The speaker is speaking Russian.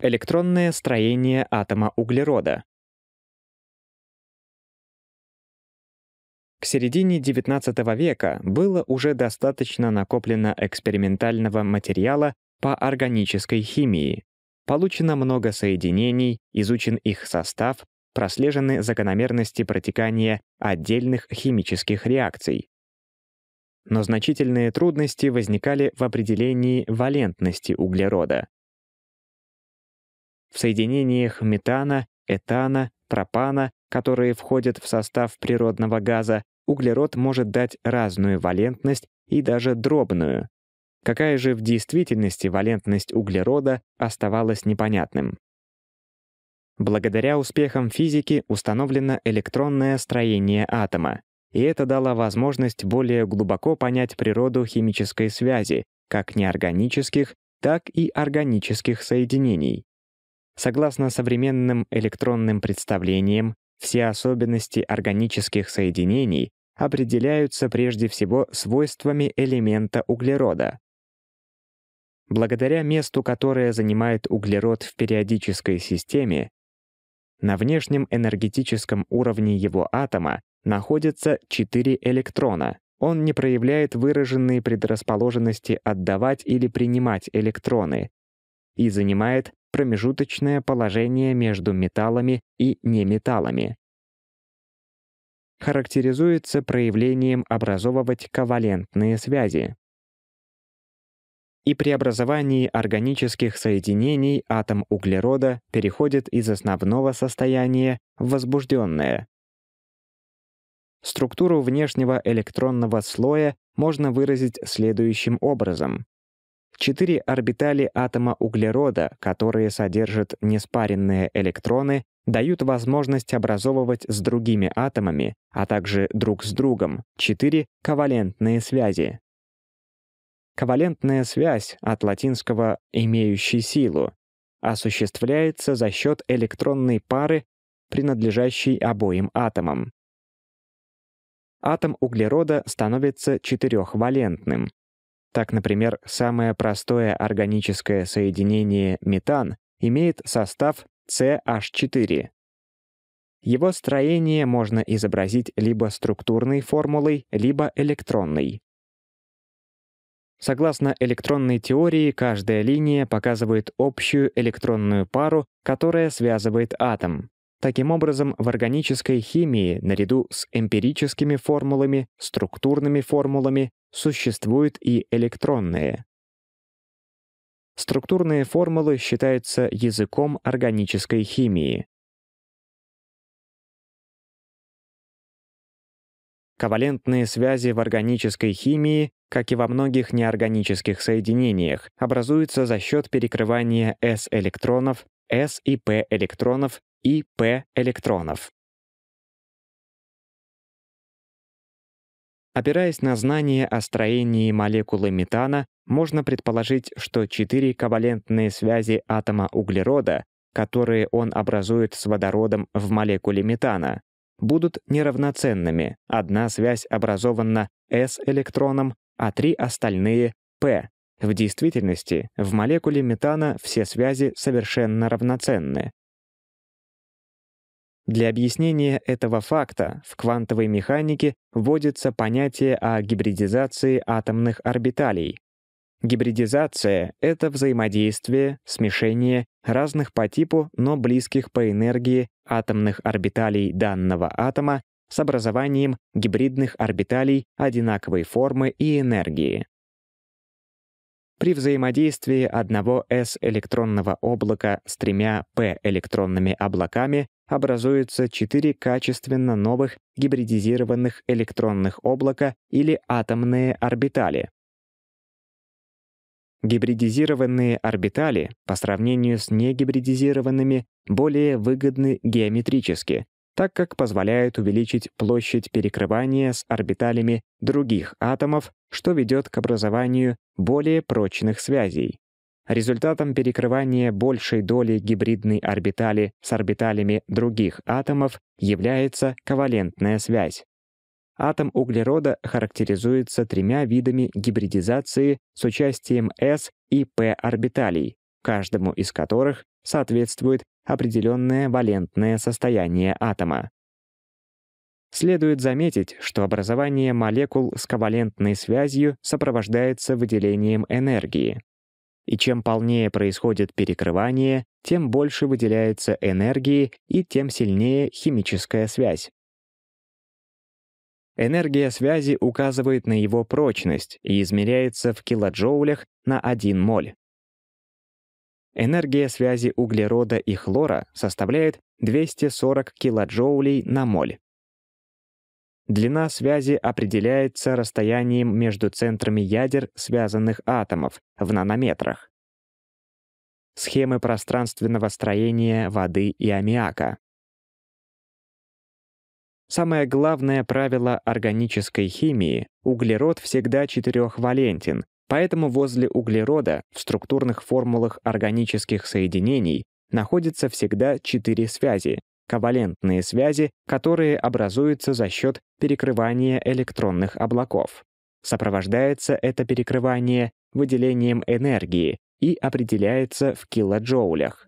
Электронное строение атома углерода. К середине XIX века было уже достаточно накоплено экспериментального материала по органической химии. Получено много соединений, изучен их состав, прослежены закономерности протекания отдельных химических реакций. Но значительные трудности возникали в определении валентности углерода в соединениях метана, этана, пропана, которые входят в состав природного газа, углерод может дать разную валентность и даже дробную. Какая же в действительности валентность углерода оставалась непонятным. Благодаря успехам физики установлено электронное строение атома, и это дало возможность более глубоко понять природу химической связи, как неорганических, так и органических соединений. Согласно современным электронным представлениям, все особенности органических соединений определяются прежде всего свойствами элемента углерода. Благодаря месту, которое занимает углерод в периодической системе, на внешнем энергетическом уровне его атома находятся четыре электрона. Он не проявляет выраженные предрасположенности отдавать или принимать электроны и занимает промежуточное положение между металлами и неметаллами. Характеризуется проявлением образовывать ковалентные связи. И при образовании органических соединений атом углерода переходит из основного состояния в возбужденное. Структуру внешнего электронного слоя можно выразить следующим образом. Четыре орбитали атома углерода, которые содержат неспаренные электроны, дают возможность образовывать с другими атомами, а также друг с другом, четыре ковалентные связи. Ковалентная связь, от латинского «имеющий силу», осуществляется за счет электронной пары, принадлежащей обоим атомам. Атом углерода становится четырехвалентным, так, например, самое простое органическое соединение метан имеет состав CH4. Его строение можно изобразить либо структурной формулой, либо электронной. Согласно электронной теории, каждая линия показывает общую электронную пару, которая связывает атом. Таким образом, в органической химии наряду с эмпирическими формулами, структурными формулами существуют и электронные. Структурные формулы считаются языком органической химии. Ковалентные связи в органической химии, как и во многих неорганических соединениях, образуются за счет перекрывания S-электронов, S и P-электронов и P-электронов. Опираясь на знания о строении молекулы метана, можно предположить, что четыре ковалентные связи атома углерода, которые он образует с водородом в молекуле метана, будут неравноценными. Одна связь образована S-электроном, а три остальные — P. В действительности, в молекуле метана все связи совершенно равноценны. Для объяснения этого факта в квантовой механике вводится понятие о гибридизации атомных орбиталей. Гибридизация — это взаимодействие, смешение разных по типу, но близких по энергии атомных орбиталей данного атома с образованием гибридных орбиталей одинаковой формы и энергии. При взаимодействии одного S-электронного облака с тремя P-электронными облаками образуются четыре качественно новых гибридизированных электронных облака или атомные орбитали. Гибридизированные орбитали по сравнению с негибридизированными более выгодны геометрически, так как позволяют увеличить площадь перекрывания с орбиталями других атомов, что ведет к образованию более прочных связей. Результатом перекрывания большей доли гибридной орбитали с орбиталями других атомов является ковалентная связь. Атом углерода характеризуется тремя видами гибридизации с участием S и P орбиталей, каждому из которых соответствует определенное валентное состояние атома. Следует заметить, что образование молекул с ковалентной связью сопровождается выделением энергии и чем полнее происходит перекрывание, тем больше выделяется энергии и тем сильнее химическая связь. Энергия связи указывает на его прочность и измеряется в килоджоулях на 1 моль. Энергия связи углерода и хлора составляет 240 килоджоулей на моль. Длина связи определяется расстоянием между центрами ядер связанных атомов в нанометрах. Схемы пространственного строения воды и аммиака. Самое главное правило органической химии — углерод всегда четырехвалентен, поэтому возле углерода в структурных формулах органических соединений находятся всегда четыре связи ковалентные связи, которые образуются за счет перекрывания электронных облаков. Сопровождается это перекрывание выделением энергии и определяется в килоджоулях.